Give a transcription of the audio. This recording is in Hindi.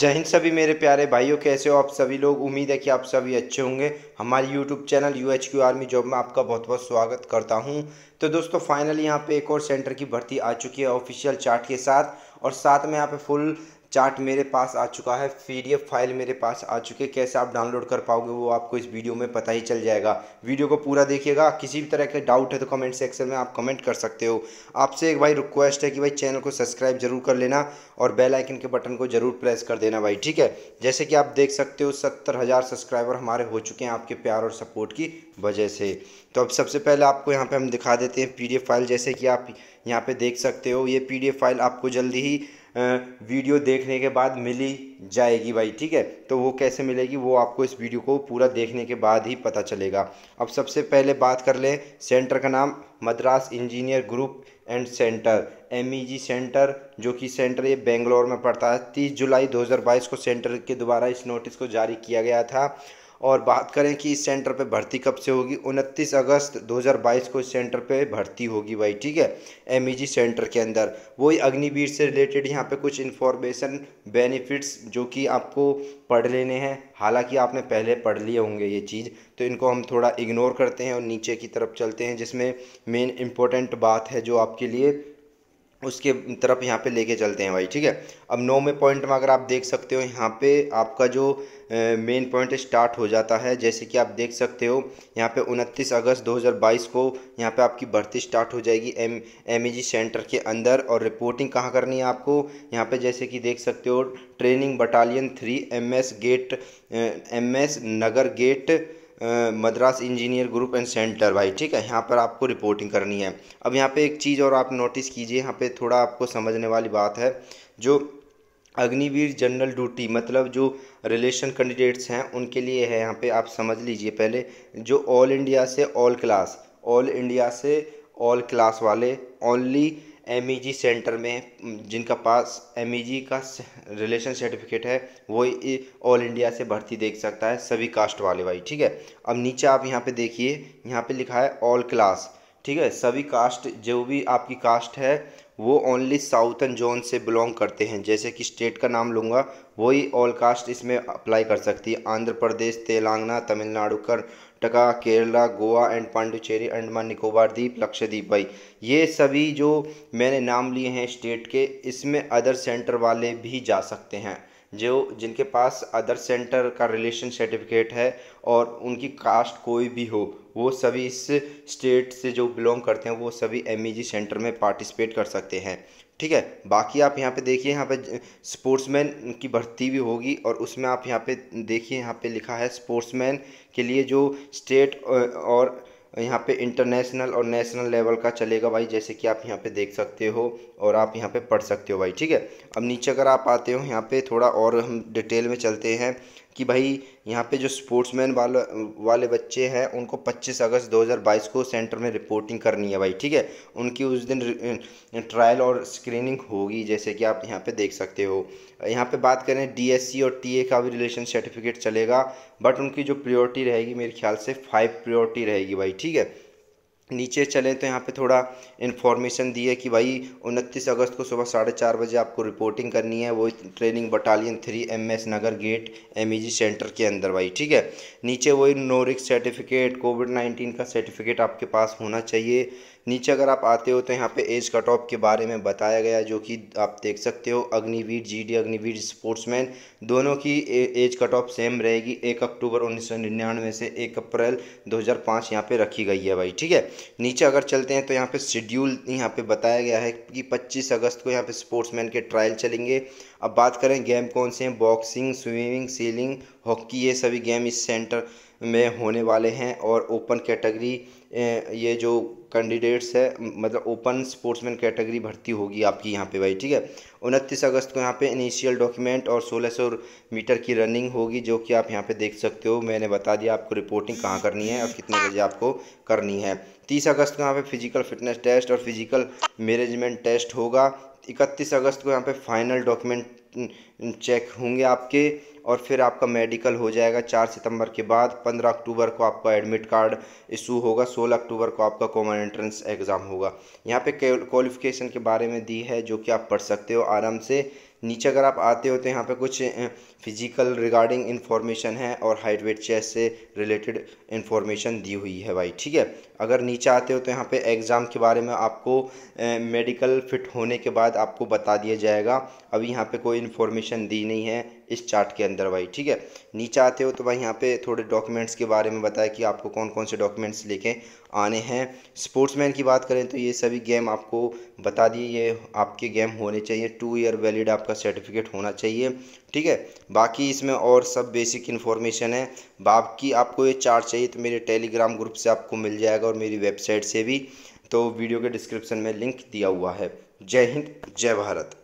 जय हिंद सभी मेरे प्यारे भाइयों कैसे हो आप सभी लोग उम्मीद है कि आप सभी अच्छे होंगे हमारे YouTube channel U H Q army job में आपका बहुत बहुत स्वागत करता हूं तो दोस्तों फाइनली यहां पे एक और सेंटर की भर्ती आ चुकी है ऑफिशियल चार्ट के साथ और साथ में यहाँ पे फुल चार्ट मेरे पास आ चुका है पी फाइल मेरे पास आ चुकी है कैसे आप डाउनलोड कर पाओगे वो आपको इस वीडियो में पता ही चल जाएगा वीडियो को पूरा देखिएगा किसी भी तरह के डाउट है तो कमेंट सेक्शन में आप कमेंट कर सकते हो आपसे एक भाई रिक्वेस्ट है कि भाई चैनल को सब्सक्राइब जरूर कर लेना और बेलाइकन के बटन को जरूर प्रेस कर देना भाई ठीक है जैसे कि आप देख सकते हो सत्तर हज़ार सब्सक्राइबर हमारे हो चुके हैं आपके प्यार और सपोर्ट की वजह से तो अब सबसे पहले आपको यहाँ पे हम दिखा देते हैं पीडीएफ फाइल जैसे कि आप यहाँ पे देख सकते हो ये पीडीएफ फाइल आपको जल्दी ही वीडियो देखने के बाद मिली जाएगी भाई ठीक है तो वो कैसे मिलेगी वो आपको इस वीडियो को पूरा देखने के बाद ही पता चलेगा अब सबसे पहले बात कर लें सेंटर का नाम Madras engineer group and centre MEG e centre जो कि सेंटर ये बेंगलोर में पड़ता है तीस जुलाई 2022 को सेंटर के द्वारा इस नोटिस को जारी किया गया था और बात करें कि इस सेंटर पे भर्ती कब से होगी 29 अगस्त 2022 को इस सेंटर पे भर्ती होगी भाई ठीक है एम e सेंटर के अंदर वही अग्निवीर से रिलेटेड यहाँ पे कुछ इन्फॉर्मेशन बेनिफिट्स जो कि आपको पढ़ लेने हैं हालांकि आपने पहले पढ़ लिए होंगे ये चीज़ तो इनको हम थोड़ा इग्नोर करते हैं और नीचे की तरफ चलते हैं जिसमें मेन इम्पोर्टेंट बात है जो आपके लिए उसके तरफ यहाँ पे लेके चलते हैं भाई ठीक है अब नौ में पॉइंट में अगर आप देख सकते हो यहाँ पे आपका जो मेन पॉइंट स्टार्ट हो जाता है जैसे कि आप देख सकते हो यहाँ पे उनतीस अगस्त 2022 को यहाँ पे आपकी भर्ती स्टार्ट हो जाएगी एम एम सेंटर के अंदर और रिपोर्टिंग कहाँ करनी है आपको यहाँ पे जैसे कि देख सकते हो training battalion three M gate M Nagar gate Madras engineer group and centre भाई ठीक है यहाँ पर आपको रिपोर्टिंग करनी है अब यहाँ पे एक चीज़ और आप नोटिस कीजिए यहाँ पे थोड़ा आपको समझने वाली बात है जो अग्निवीर जनरल ड्यूटी मतलब जो रिलेशन कैंडिडेट्स हैं उनके लिए है यहाँ पे आप समझ लीजिए पहले जो ऑल इंडिया से ऑल क्लास ऑल इंडिया से ऑल क्लास वाले ओनली एम सेंटर e में जिनका पास एम e का रिलेशन सर्टिफिकेट है वो ऑल इंडिया से भर्ती देख सकता है सभी कास्ट वाले भाई ठीक है अब नीचे आप यहाँ पे देखिए यहाँ पे लिखा है ऑल क्लास ठीक है सभी कास्ट जो भी आपकी कास्ट है वो ओनली साउथन जोन से बिलोंग करते हैं जैसे कि स्टेट का नाम लूँगा वही ऑल कास्ट इसमें अप्लाई कर सकती है आंध्र प्रदेश तेलंगाना तमिलनाडु कर्नाटका केरला गोवा एंड पांडुचेरी अंडमान निकोबार द्वीप लक्षद्वीप भाई ये सभी जो मैंने नाम लिए हैं स्टेट के इसमें अदर सेंटर वाले भी जा सकते हैं जो जिनके पास अदर सेंटर का रिलेशन सर्टिफिकेट है और उनकी कास्ट कोई भी हो वो सभी इस स्टेट से जो बिलोंग करते हैं वो सभी एम सेंटर e में पार्टिसिपेट कर सकते हैं ठीक है बाकी आप यहाँ पे देखिए यहाँ पे स्पोर्ट्समैन की भर्ती भी होगी और उसमें आप यहाँ पे देखिए यहाँ पे लिखा है स्पोर्ट्समैन के लिए जो स्टेट और यहाँ पे इंटरनेशनल और नेशनल लेवल का चलेगा भाई जैसे कि आप यहाँ पे देख सकते हो और आप यहाँ पे पढ़ सकते हो भाई ठीक है अब नीचे अगर आप आते हो यहाँ पे थोड़ा और हम डिटेल में चलते हैं कि भाई यहाँ पे जो स्पोर्ट्समैन वाले वाले बच्चे हैं उनको 25 अगस्त 2022 को सेंटर में रिपोर्टिंग करनी है भाई ठीक है उनकी उस दिन ट्रायल और स्क्रीनिंग होगी जैसे कि आप यहाँ पे देख सकते हो यहाँ पे बात करें डीएससी और टीए का भी रिलेशन सर्टिफिकेट चलेगा बट उनकी जो प्रियोरिटी रहेगी मेरे ख्याल से फाइव प्रियोरिटी रहेगी भाई ठीक है नीचे चलें तो यहाँ पे थोड़ा इन्फॉर्मेशन दी है कि भाई उनतीस अगस्त को सुबह साढ़े चार बजे आपको रिपोर्टिंग करनी है वो training battalion three M S Nagar gate M E G centre के अंदर भाई ठीक है नीचे वही नोरिक सर्टिफिकेट कोविड नाइन्टीन का सर्टिफिकेट आपके पास होना चाहिए नीचे अगर आप आते हो तो यहाँ पे एज कट ऑफ के बारे में बताया गया जो कि आप देख सकते हो अग्निवीर जीडी अग्निवीर स्पोर्ट्समैन दोनों की एज कट ऑफ सेम रहेगी एक अक्टूबर उन्नीस सौ निन्यानवे से एक अप्रैल 2005 यहाँ पर रखी गई है भाई ठीक है नीचे अगर चलते हैं तो यहाँ पे शेड्यूल यहाँ पे बताया गया है कि पच्चीस अगस्त को यहाँ पे स्पोर्ट्समैन के ट्रायल चलेंगे अब बात करें गेम कौन से हैं बॉक्सिंग स्विमिंग सीलिंग हॉकी ये सभी गेम इस सेंटर में होने वाले हैं और ओपन कैटेगरी ये जो कैंडिडेट्स है मतलब ओपन स्पोर्ट्समैन कैटेगरी भर्ती होगी आपकी यहाँ पे भाई ठीक है उनतीस अगस्त को यहाँ पे इनिशियल डॉक्यूमेंट और 1600 मीटर की रनिंग होगी जो कि आप यहाँ पे देख सकते हो मैंने बता दिया आपको रिपोर्टिंग कहाँ करनी है और कितने बजे आपको करनी है तीस अगस्त को यहाँ पर फिजिकल फिटनेस टेस्ट और फिजिकल मैनेजमेंट टेस्ट होगा इकतीस अगस्त को यहाँ पर फाइनल डॉक्यूमेंट चेक होंगे आपके और फिर आपका मेडिकल हो जाएगा चार सितंबर के बाद पंद्रह अक्टूबर को आपका एडमिट कार्ड इशू होगा सोलह अक्टूबर को आपका कॉमन एंट्रेंस एग्ज़ाम होगा यहाँ पे क्वालिफिकेशन के बारे में दी है जो कि आप पढ़ सकते हो आराम से नीचे अगर आप आते हो तो यहाँ पे कुछ फिजिकल रिगार्डिंग इन्फॉर्मेशन है और हाइट वेट चेस्ट से रिलेटेड इन्फॉर्मेशन दी हुई है भाई ठीक है अगर नीचे आते हो तो यहाँ पे एग्ज़ाम के बारे में आपको मेडिकल फिट होने के बाद आपको बता दिया जाएगा अभी यहाँ पे कोई इन्फॉर्मेशन दी नहीं है इस चार्ट के अंदर भाई ठीक है नीचे आते हो तो भाई यहाँ पे थोड़े डॉक्यूमेंट्स के बारे में बताया कि आपको कौन कौन से डॉक्यूमेंट्स लेके आने हैं स्पोर्ट्समैन की बात करें तो ये सभी गेम आपको बता दिए ये आपके गेम होने चाहिए टू ईयर वैलिड आपका सर्टिफिकेट होना चाहिए ठीक है बाकी इसमें और सब बेसिक इन्फॉर्मेशन है बाकी आपको ये चार्ट चाहिए तो मेरे टेलीग्राम ग्रुप से आपको मिल जाएगा और मेरी वेबसाइट से भी तो वीडियो के डिस्क्रिप्शन में लिंक दिया हुआ है जय हिंद जय भारत